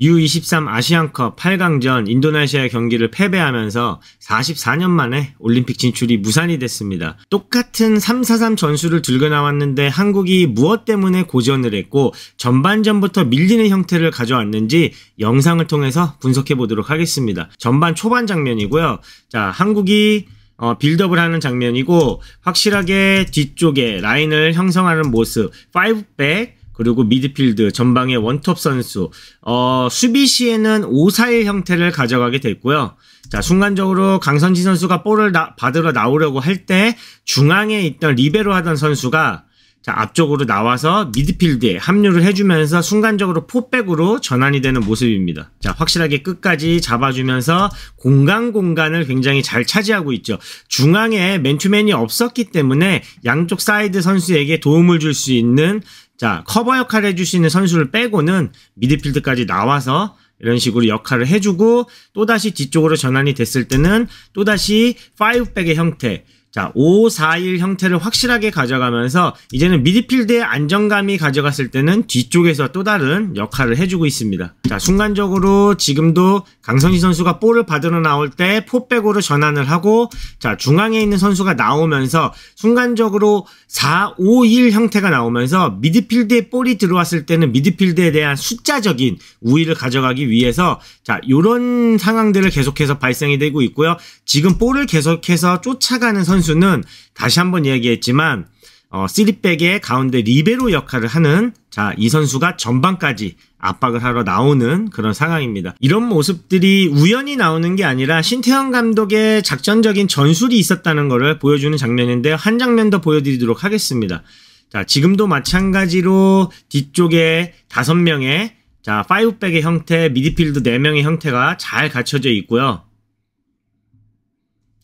U23 아시안컵 8강전 인도네시아 경기를 패배하면서 44년 만에 올림픽 진출이 무산이 됐습니다. 똑같은 3-4-3 전술을 들고 나왔는데 한국이 무엇 때문에 고전을 했고 전반전부터 밀리는 형태를 가져왔는지 영상을 통해서 분석해 보도록 하겠습니다. 전반 초반 장면이고요. 자, 한국이 어, 빌드업을 하는 장면이고 확실하게 뒤쪽에 라인을 형성하는 모습 5백 그리고 미드필드 전방의 원톱 선수 어, 수비 시에는 5-4-1 형태를 가져가게 됐고요. 자 순간적으로 강선지 선수가 볼을 나, 받으러 나오려고 할 때 중앙에 있던 리베로 하던 선수가 자, 앞쪽으로 나와서 미드필드에 합류를 해주면서 순간적으로 포백으로 전환이 되는 모습입니다. 자, 확실하게 끝까지 잡아주면서 공간 공간을 굉장히 잘 차지하고 있죠. 중앙에 맨투맨이 없었기 때문에 양쪽 사이드 선수에게 도움을 줄 수 있는 자, 커버 역할을 해줄 수 있는 선수를 빼고는 미드필드까지 나와서 이런 식으로 역할을 해주고 또다시 뒤쪽으로 전환이 됐을 때는 또다시 5백의 형태 자, 5, 4, 1 형태를 확실하게 가져가면서 이제는 미드필드의 안정감이 가져갔을 때는 뒤쪽에서 또 다른 역할을 해주고 있습니다. 자, 순간적으로 지금도 강선희 선수가 볼을 받으러 나올 때 포백으로 전환을 하고 자, 중앙에 있는 선수가 나오면서 순간적으로 4, 5, 1 형태가 나오면서 미드필드에 볼이 들어왔을 때는 미드필드에 대한 숫자적인 우위를 가져가기 위해서 자, 요런 상황들을 계속해서 발생이 되고 있고요. 지금 볼을 계속해서 쫓아가는 선수 선수는 다시 한번 이야기했지만 어, 리백의 가운데 리베로 역할을 하는 자, 이 선수가 전반까지 압박을 하러 나오는 그런 상황입니다. 이런 모습들이 우연히 나오는 게 아니라 신태형 감독의 작전적인 전술이 있었다는 것을 보여주는 장면인데 한 장면 더 보여드리도록 하겠습니다. 자, 지금도 마찬가지로 뒤쪽에 5 명의 자, 5백의 형태, 미디필드 4명의 형태가 잘 갖춰져 있고요.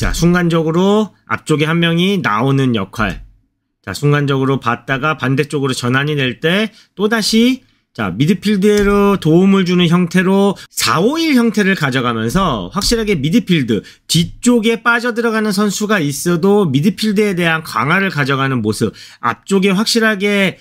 자, 순간적으로 앞쪽에 한 명이 나오는 역할. 자, 순간적으로 봤다가 반대쪽으로 전환이 될 때 또다시 자, 미드필드로 도움을 주는 형태로 4-5-1 형태를 가져가면서 확실하게 미드필드, 뒤쪽에 빠져들어가는 선수가 있어도 미드필드에 대한 강화를 가져가는 모습, 앞쪽에 확실하게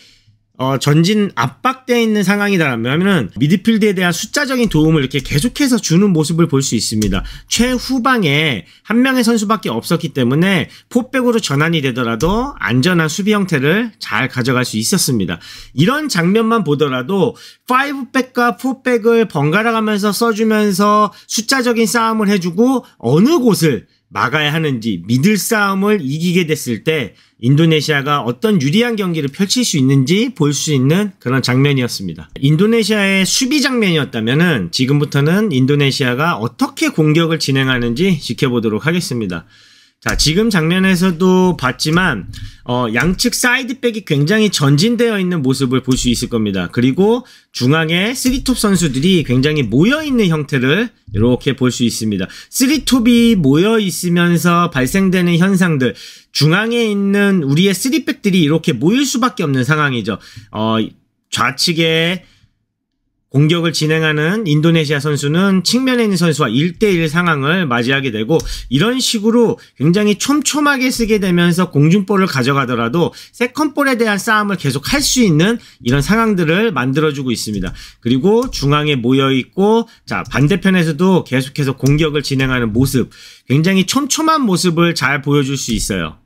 어, 전진 압박되어 있는 상황이다라면은 미드필드에 대한 숫자적인 도움을 이렇게 계속해서 주는 모습을 볼 수 있습니다. 최후방에 한 명의 선수밖에 없었기 때문에 포백으로 전환이 되더라도 안전한 수비 형태를 잘 가져갈 수 있었습니다. 이런 장면만 보더라도 5백과 포백을 번갈아 가면서 써주면서 숫자적인 싸움을 해주고 어느 곳을 막아야 하는지 믿을 싸움을 이기게 됐을 때 인도네시아가 어떤 유리한 경기를 펼칠 수 있는지 볼 수 있는 그런 장면이었습니다. 인도네시아의 수비 장면이었다면 지금부터는 인도네시아가 어떻게 공격을 진행하는지 지켜보도록 하겠습니다. 자, 지금 장면에서도 봤지만 어, 양측 사이드백이 굉장히 전진되어 있는 모습을 볼 수 있을 겁니다. 그리고 중앙에 3톱 선수들이 굉장히 모여 있는 형태를 이렇게 볼 수 있습니다. 3톱이 모여 있으면서 발생되는 현상들 중앙에 있는 우리의 3리백들이 이렇게 모일 수밖에 없는 상황이죠. 어, 좌측에 공격을 진행하는 인도네시아 선수는 측면에 있는 선수와 1대1 상황을 맞이하게 되고 이런 식으로 굉장히 촘촘하게 쓰게 되면서 공중볼을 가져가더라도 세컨볼에 대한 싸움을 계속 할 수 있는 이런 상황들을 만들어주고 있습니다. 그리고 중앙에 모여있고 자 반대편에서도 계속해서 공격을 진행하는 모습 굉장히 촘촘한 모습을 잘 보여줄 수 있어요.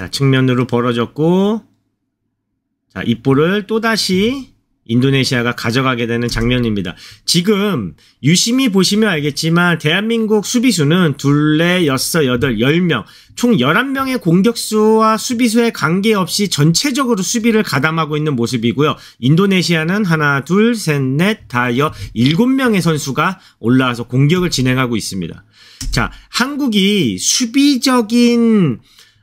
자, 측면으로 벌어졌고 자, 이 볼을 또다시 인도네시아가 가져가게 되는 장면입니다. 지금 유심히 보시면 알겠지만 대한민국 수비수는 둘레, 여섯, 여덟, 열 명, 총 11명의 공격수와 수비수의 관계없이 전체적으로 수비를 가담하고 있는 모습이고요. 인도네시아는 하나, 둘, 셋, 넷, 다여 일곱 명의 선수가 올라와서 공격을 진행하고 있습니다. 자, 한국이 수비적인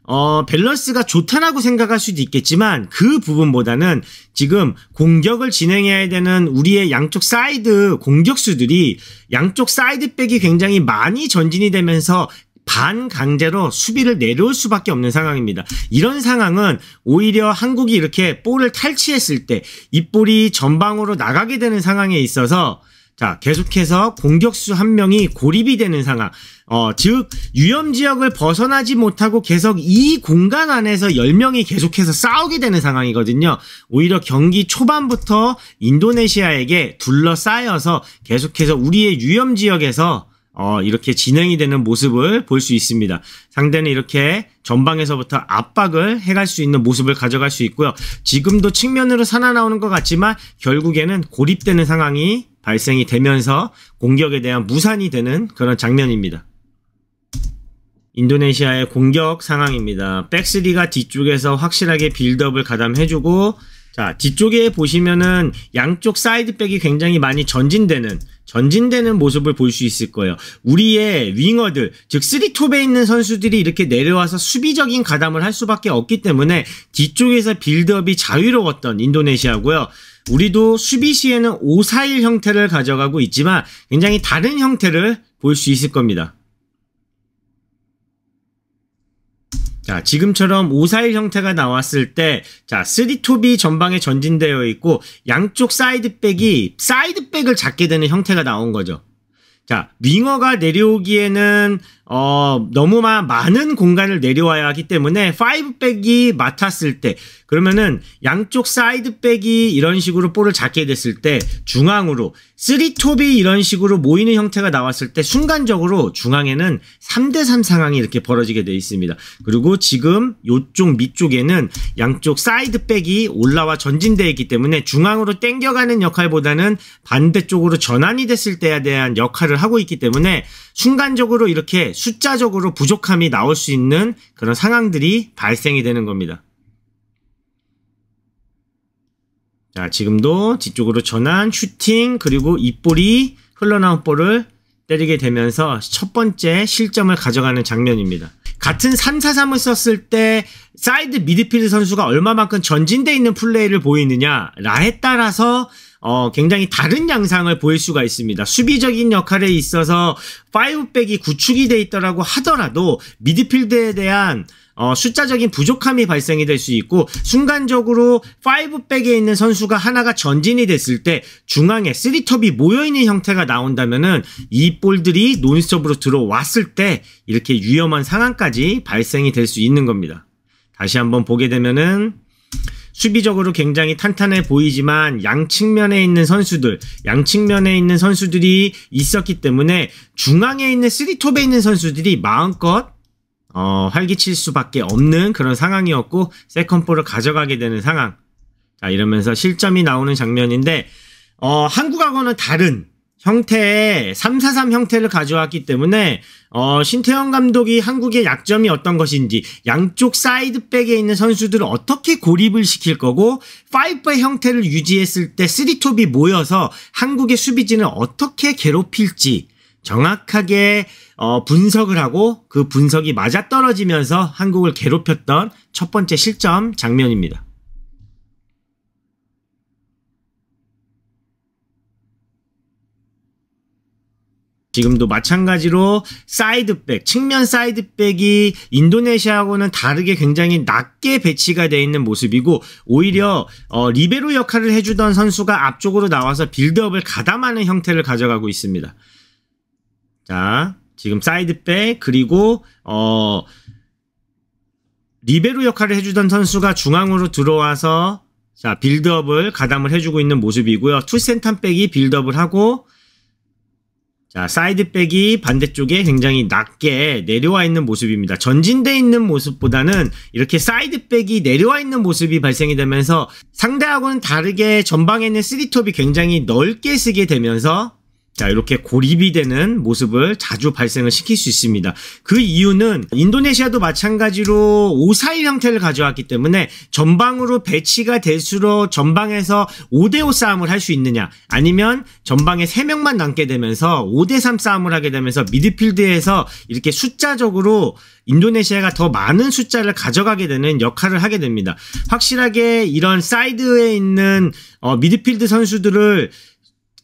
어, 밸런스가 좋다라고 생각할 수도 있겠지만 그 부분보다는 지금 공격을 진행해야 되는 우리의 양쪽 사이드 공격수들이 양쪽 사이드백이 굉장히 많이 전진이 되면서 반강제로 수비를 내려올 수밖에 없는 상황입니다. 이런 상황은 오히려 한국이 이렇게 볼을 탈취했을 때 이 볼이 전방으로 나가게 되는 상황에 있어서 자, 계속해서 공격수 한 명이 고립이 되는 상황. 어, 즉 유염 지역을 벗어나지 못하고 계속 이 공간 안에서 10명이 계속해서 싸우게 되는 상황이거든요. 오히려 경기 초반부터 인도네시아에게 둘러싸여서 계속해서 우리의 유염 지역에서 어, 이렇게 진행이 되는 모습을 볼 수 있습니다. 상대는 이렇게 전방에서부터 압박을 해갈 수 있는 모습을 가져갈 수 있고요. 지금도 측면으로 살아나오는 것 같지만 결국에는 고립되는 상황이 발생이 되면서 공격에 대한 무산이 되는 그런 장면입니다. 인도네시아의 공격 상황입니다. 백스리가 뒤쪽에서 확실하게 빌드업을 가담해주고 자, 뒤쪽에 보시면은 양쪽 사이드백이 굉장히 많이 전진되는 전진되는 모습을 볼 수 있을 거예요. 우리의 윙어들, 즉 3톱에 있는 선수들이 이렇게 내려와서 수비적인 가담을 할 수밖에 없기 때문에 뒤쪽에서 빌드업이 자유로웠던 인도네시아고요. 우리도 수비 시에는 5-4-1 형태를 가져가고 있지만 굉장히 다른 형태를 볼 수 있을 겁니다. 자, 지금처럼 541 형태가 나왔을 때, 자, 3톱이 전방에 전진되어 있고, 양쪽 사이드백이, 사이드백을 잡게 되는 형태가 나온 거죠. 자, 윙어가 내려오기에는, 어, 너무 많은 공간을 내려와야 하기 때문에, 5백이 맡았을 때, 그러면은 양쪽 사이드백이 이런 식으로 볼을 잡게 됐을 때 중앙으로 쓰리톱이 이런 식으로 모이는 형태가 나왔을 때 순간적으로 중앙에는 3대3 상황이 이렇게 벌어지게 돼 있습니다. 그리고 지금 이쪽 밑쪽에는 양쪽 사이드백이 올라와 전진되어 있기 때문에 중앙으로 땡겨가는 역할보다는 반대쪽으로 전환이 됐을 때에 대한 역할을 하고 있기 때문에 순간적으로 이렇게 숫자적으로 부족함이 나올 수 있는 그런 상황들이 발생이 되는 겁니다. 자, 지금도 뒤쪽으로 전환, 슈팅, 그리고 입볼이 흘러나온 볼을 때리게 되면서 첫 번째 실점을 가져가는 장면입니다. 같은 3-4-3을 썼을 때 사이드 미드필드 선수가 얼마만큼 전진되어 있는 플레이를 보이느냐라에 따라서 어, 굉장히 다른 양상을 보일 수가 있습니다. 수비적인 역할에 있어서 5백이 구축이 돼 있더라고 하더라도 미드필드에 대한 어, 숫자적인 부족함이 발생이 될 수 있고 순간적으로 5백에 있는 선수가 하나가 전진이 됐을 때 중앙에 3톱이 모여있는 형태가 나온다면은 이 볼들이 논스톱으로 들어왔을 때 이렇게 위험한 상황까지 발생이 될 수 있는 겁니다. 다시 한번 보게 되면은 수비적으로 굉장히 탄탄해 보이지만 양측면에 있는 선수들, 양측면에 있는 선수들이 있었기 때문에 중앙에 있는 쓰리톱에 있는 선수들이 마음껏 어, 활기칠 수밖에 없는 그런 상황이었고 세컨볼을 가져가게 되는 상황. 자 이러면서 실점이 나오는 장면인데 어, 한국하고는 다른 형태의 343 형태를 가져왔기 때문에 어, 신태영 감독이 한국의 약점이 어떤 것인지 양쪽 사이드백에 있는 선수들을 어떻게 고립을 시킬 거고 5의 형태를 유지했을 때 3톱이 모여서 한국의 수비진을 어떻게 괴롭힐지 정확하게 어, 분석을 하고 그 분석이 맞아떨어지면서 한국을 괴롭혔던 첫 번째 실점 장면입니다. 지금도 마찬가지로 사이드백, 측면 사이드백이 인도네시아하고는 다르게 굉장히 낮게 배치가 되어 있는 모습이고 오히려 어, 리베로 역할을 해주던 선수가 앞쪽으로 나와서 빌드업을 가담하는 형태를 가져가고 있습니다. 자, 지금 사이드백 그리고 어, 리베로 역할을 해주던 선수가 중앙으로 들어와서 자 빌드업을 가담을 해주고 있는 모습이고요. 투센텀백이 빌드업을 하고 자, 사이드백이 반대쪽에 굉장히 낮게 내려와 있는 모습입니다. 전진돼 있는 모습보다는 이렇게 사이드백이 내려와 있는 모습이 발생이 되면서 상대하고는 다르게 전방에 있는 3톱이 굉장히 넓게 쓰게 되면서 자, 이렇게 고립이 되는 모습을 자주 발생을 시킬 수 있습니다. 그 이유는 인도네시아도 마찬가지로 5 4일 형태를 가져왔기 때문에 전방으로 배치가 될수록 전방에서 5대5 싸움을 할 수 있느냐 아니면 전방에 3명만 남게 되면서 5대3 싸움을 하게 되면서 미드필드에서 이렇게 숫자적으로 인도네시아가 더 많은 숫자를 가져가게 되는 역할을 하게 됩니다. 확실하게 이런 사이드에 있는 어, 미드필드 선수들을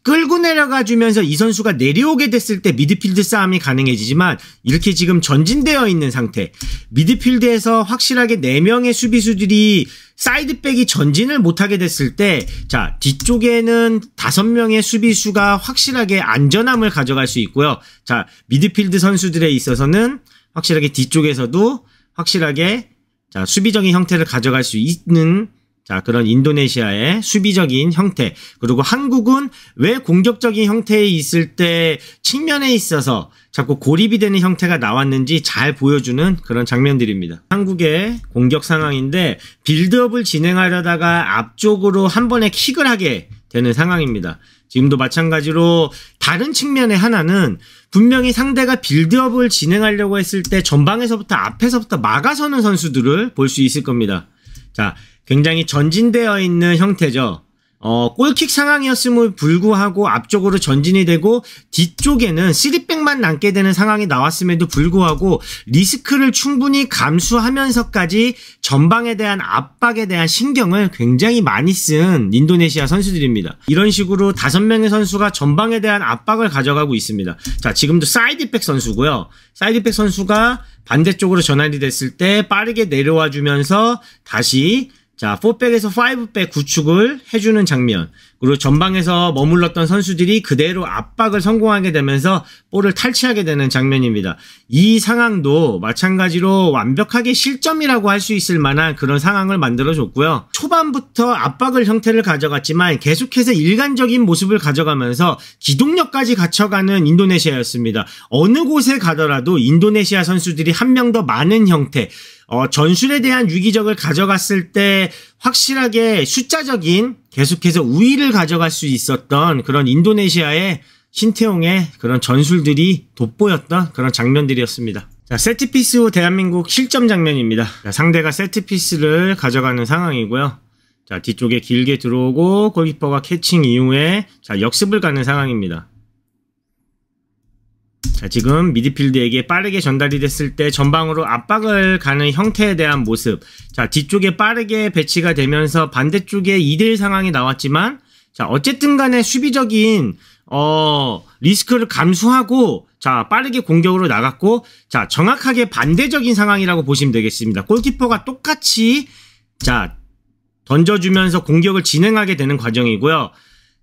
끌고 내려가 주면서 이 선수가 내려오게 됐을 때 미드필드 싸움이 가능해지지만 이렇게 지금 전진되어 있는 상태 미드필드에서 확실하게 4명의 수비수들이 사이드백이 전진을 못하게 됐을 때자 뒤쪽에는 5명의 수비수가 확실하게 안전함을 가져갈 수 있고요 자 미드필드 선수들에 있어서는 확실하게 뒤쪽에서도 확실하게 자 수비적인 형태를 가져갈 수 있는 자, 그런 인도네시아의 수비적인 형태, 그리고 한국은 왜 공격적인 형태에 있을 때 측면에 있어서 자꾸 고립이 되는 형태가 나왔는지 잘 보여주는 그런 장면들입니다. 한국의 공격 상황인데 빌드업을 진행하려다가 앞쪽으로 한 번에 킥을 하게 되는 상황입니다. 지금도 마찬가지로 다른 측면의 하나는 분명히 상대가 빌드업을 진행하려고 했을 때 전방에서부터 앞에서부터 막아서는 선수들을 볼 수 있을 겁니다. 자, 굉장히 전진되어 있는 형태죠. 어, 골킥 상황이었음을 불구하고 앞쪽으로 전진이 되고 뒤쪽에는 시리백만 남게 되는 상황이 나왔음에도 불구하고 리스크를 충분히 감수하면서까지 전방에 대한 압박에 대한 신경을 굉장히 많이 쓴 인도네시아 선수들입니다. 이런 식으로 5 명의 선수가 전방에 대한 압박을 가져가고 있습니다. 자, 지금도 사이드백 선수고요. 사이드백 선수가 반대쪽으로 전환이 됐을 때 빠르게 내려와 주면서 다시 자, 4백에서 5백 구축을 해주는 장면. 그리고 전방에서 머물렀던 선수들이 그대로 압박을 성공하게 되면서 볼을 탈취하게 되는 장면입니다. 이 상황도 마찬가지로 완벽하게 실점이라고 할 수 있을 만한 그런 상황을 만들어줬고요. 초반부터 압박을 형태를 가져갔지만 계속해서 일관적인 모습을 가져가면서 기동력까지 갖춰가는 인도네시아였습니다. 어느 곳에 가더라도 인도네시아 선수들이 한 명 더 많은 형태, 어, 전술에 대한 유기적을 가져갔을 때 확실하게 숫자적인 계속해서 우위를 가져갈 수 있었던 그런 인도네시아의 신태용의 그런 전술들이 돋보였던 그런 장면들이었습니다. 자, 세트피스 후 대한민국 실점 장면입니다. 자, 상대가 세트피스를 가져가는 상황이고요. 자, 뒤쪽에 길게 들어오고 골키퍼가 캐칭 이후에 자, 역습을 가는 상황입니다. 자, 지금 미드필드에게 빠르게 전달이 됐을 때 전방으로 압박을 가는 형태에 대한 모습. 자, 뒤쪽에 빠르게 배치가 되면서 반대쪽에 2대1 상황이 나왔지만 자, 어쨌든 간에 수비적인 어, 리스크를 감수하고 자, 빠르게 공격으로 나갔고 자, 정확하게 반대적인 상황이라고 보시면 되겠습니다. 골키퍼가 똑같이 자, 던져주면서 공격을 진행하게 되는 과정이고요.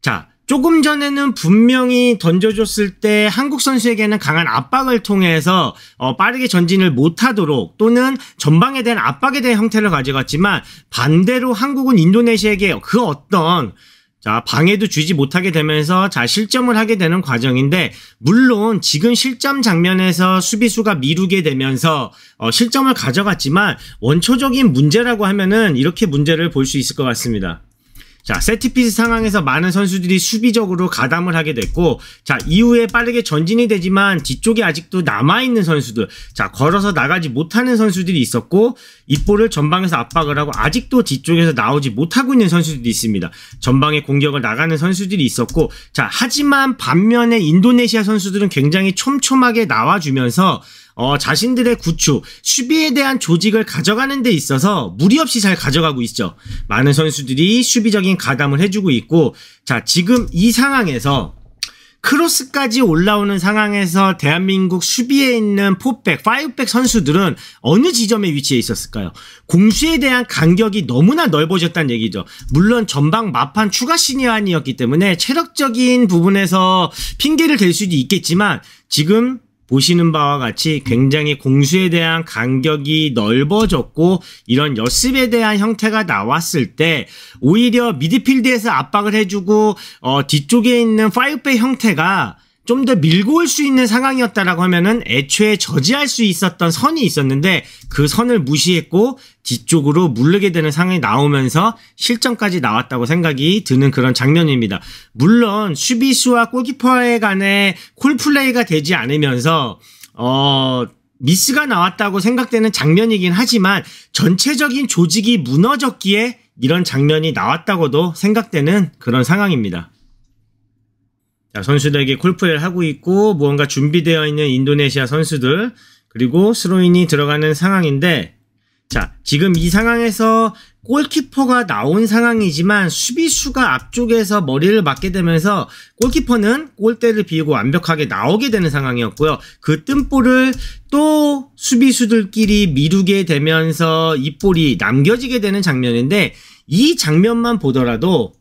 자, 조금 전에는 분명히 던져줬을 때 한국 선수에게는 강한 압박을 통해서 어, 빠르게 전진을 못하도록 또는 전방에 대한 압박에 대한 형태를 가져갔지만 반대로 한국은 인도네시아에게 그 어떤 자, 방해도 주지 못하게 되면서 자, 실점을 하게 되는 과정인데, 물론 지금 실점 장면에서 수비수가 미루게 되면서, 어, 실점을 가져갔지만, 원초적인 문제라고 하면은 이렇게 문제를 볼 수 있을 것 같습니다. 자, 세트피스 상황에서 많은 선수들이 수비적으로 가담을 하게 됐고, 자, 이후에 빠르게 전진이 되지만 뒤쪽에 아직도 남아있는 선수들, 자, 걸어서 나가지 못하는 선수들이 있었고, 입볼을 전방에서 압박을 하고, 아직도 뒤쪽에서 나오지 못하고 있는 선수들이 있습니다. 전방에 공격을 나가는 선수들이 있었고, 자, 하지만 반면에 인도네시아 선수들은 굉장히 촘촘하게 나와주면서, 어, 자신들의 구축, 수비에 대한 조직을 가져가는 데 있어서 무리 없이 잘 가져가고 있죠. 많은 선수들이 수비적인 가담을 해주고 있고, 자, 지금 이 상황에서 크로스까지 올라오는 상황에서 대한민국 수비에 있는 포백, 파이브백 선수들은 어느 지점에 위치해 있었을까요? 공수에 대한 간격이 너무나 넓어졌다는 얘기죠. 물론 전방 마판 추가 신이안이었기 때문에 체력적인 부분에서 핑계를 댈 수도 있겠지만 지금 보시는 바와 같이 굉장히 공수에 대한 간격이 넓어졌고 이런 여습에 대한 형태가 나왔을 때 오히려 미드필드에서 압박을 해주고 어, 뒤쪽에 있는 파이 5백 형태가 좀더 밀고 올 수 있는 상황이었다라고 하면은 애초에 저지할 수 있었던 선이 있었는데 그 선을 무시했고 뒤쪽으로 물르게 되는 상황이 나오면서 실점까지 나왔다고 생각이 드는 그런 장면입니다. 물론 수비수와 골키퍼에 간의 콜플레이가 되지 않으면서 어 미스가 나왔다고 생각되는 장면이긴 하지만 전체적인 조직이 무너졌기에 이런 장면이 나왔다고도 생각되는 그런 상황입니다. 자, 선수들에게 콜프를 하고 있고 무언가 준비되어 있는 인도네시아 선수들 그리고 스로인이 들어가는 상황인데 자 지금 이 상황에서 골키퍼가 나온 상황이지만 수비수가 앞쪽에서 머리를 맞게 되면서 골키퍼는 골대를 비우고 완벽하게 나오게 되는 상황이었고요. 그 뜸볼을 또 수비수들끼리 미루게 되면서 이 볼이 남겨지게 되는 장면인데 이 장면만 보더라도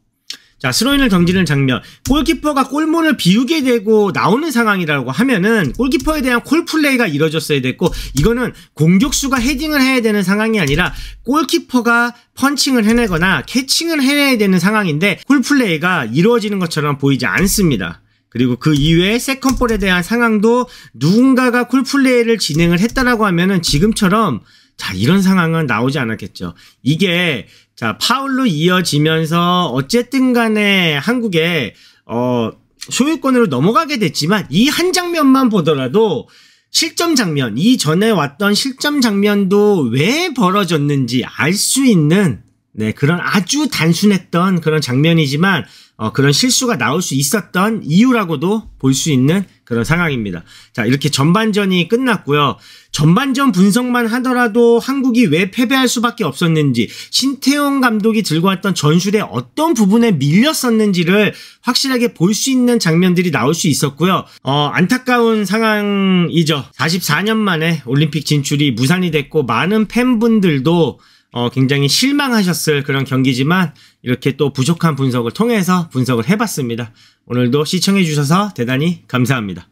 자, 스로인을 던지는 장면. 골키퍼가 골문을 비우게 되고 나오는 상황이라고 하면은 골키퍼에 대한 콜플레이가 이뤄졌어야 됐고 이거는 공격수가 헤딩을 해야 되는 상황이 아니라 골키퍼가 펀칭을 해내거나 캐칭을 해내야 되는 상황인데 콜플레이가 이루어지는 것처럼 보이지 않습니다. 그리고 그이후에 세컨볼에 대한 상황도 누군가가 콜플레이를 진행을 했다라고 하면은 지금처럼 자, 이런 상황은 나오지 않았겠죠. 이게, 자, 파울로 이어지면서 어쨌든 간에 한국에, 어, 소유권으로 넘어가게 됐지만 이 한 장면만 보더라도 실점 장면, 이전에 왔던 실점 장면도 왜 벌어졌는지 알 수 있는 네, 그런 아주 단순했던 그런 장면이지만 어, 그런 실수가 나올 수 있었던 이유라고도 볼 수 있는 그런 상황입니다. 자, 이렇게 전반전이 끝났고요. 전반전 분석만 하더라도 한국이 왜 패배할 수밖에 없었는지, 신태용 감독이 들고 왔던 전술의 어떤 부분에 밀렸었는지를 확실하게 볼 수 있는 장면들이 나올 수 있었고요. 어, 안타까운 상황이죠. 44년 만에 올림픽 진출이 무산이 됐고, 많은 팬분들도 어, 굉장히 실망하셨을 그런 경기지만 이렇게 또 부족한 분석을 통해서 분석을 해봤습니다. 오늘도 시청해주셔서 대단히 감사합니다.